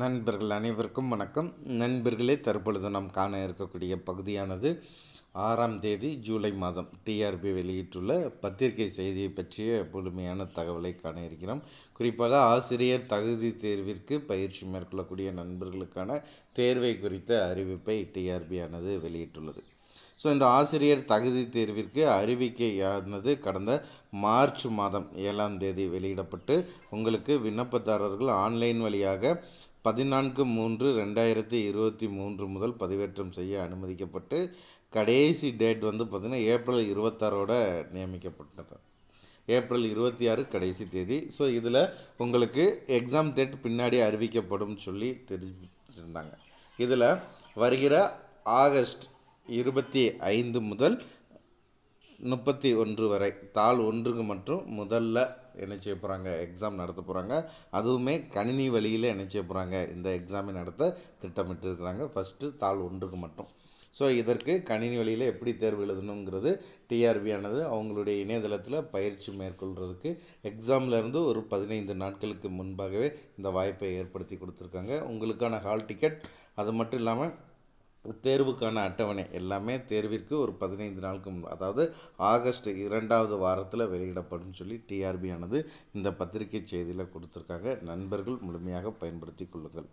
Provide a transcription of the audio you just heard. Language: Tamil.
நண்பர்கள் அனைவருக்கும் வணக்கம் நண்பர்களே தற்பொழுது நாம் காண இருக்கக்கூடிய பகுதியானது ஆறாம் தேதி ஜூலை மாதம் டிஆர்பி வெளியிட்டுள்ள பத்திரிகை செய்தியை பற்றிய முழுமையான தகவலை காண இருக்கிறோம் குறிப்பாக ஆசிரியர் தகுதி தேர்விற்கு பயிற்சி மேற்கொள்ளக்கூடிய நண்பர்களுக்கான தேர்வை குறித்த அறிவிப்பை டிஆர்பி ஆனது வெளியிட்டுள்ளது ஸோ இந்த ஆசிரியர் தகுதி தேர்விற்கு அறிவிக்கையானது கடந்த மார்ச் மாதம் ஏழாம் தேதி வெளியிடப்பட்டு உங்களுக்கு விண்ணப்பதாரர்கள் ஆன்லைன் வழியாக பதினான்கு மூன்று ரெண்டாயிரத்தி இருபத்தி மூன்று முதல் பதிவேற்றம் செய்ய அனுமதிக்கப்பட்டு கடைசி டேட் வந்து பார்த்திங்கன்னா ஏப்ரல் இருபத்தாறோட நியமிக்கப்பட்டது ஏப்ரல் இருபத்தி ஆறு கடைசி தேதி ஸோ இதில் உங்களுக்கு எக்ஸாம் டேட் பின்னாடி அறிவிக்கப்படும் சொல்லி தெரிவிச்சிருந்தாங்க இதில் வருகிற ஆகஸ்ட் இருபத்தி ஐந்து முதல் முப்பத்தி ஒன்று வரை தாள் ஒன்றுக்கு மட்டும் முதல்ல என்ன செய்ய போகிறாங்க எக்ஸாம் நடத்த போகிறாங்க அதுவுமே கணினி வழியில் என்ன செய்ய போகிறாங்க இந்த எக்ஸாமை நடத்த திட்டமிட்டு இருக்கிறாங்க ஃபஸ்ட்டு தாள் ஒன்றுக்கு மட்டும் ஸோ இதற்கு கணினி வழியில் எப்படி தேர்வு எழுதணுங்கிறது டிஆர்பி ஆனது அவங்களுடைய இணையதளத்தில் பயிற்சி மேற்கொள்கிறதுக்கு எக்ஸாம்லேருந்து ஒரு பதினைந்து நாட்களுக்கு முன்பாகவே இந்த வாய்ப்பை ஏற்படுத்தி கொடுத்துருக்காங்க உங்களுக்கான ஹால் டிக்கெட் அது மட்டும் இல்லாமல் தேர்வுக்கான அட்டவணை எல்லாமே தேர்விற்கு ஒரு பதினைந்து நாளுக்கு முன் அதாவது ஆகஸ்ட் இரண்டாவது வாரத்தில் வெளியிடப்படும் சொல்லி டிஆர்பி ஆனது இந்த பத்திரிகை செய்தியில் கொடுத்துருக்காங்க நண்பர்கள் முழுமையாக பயன்படுத்தி கொள்ளுங்கள்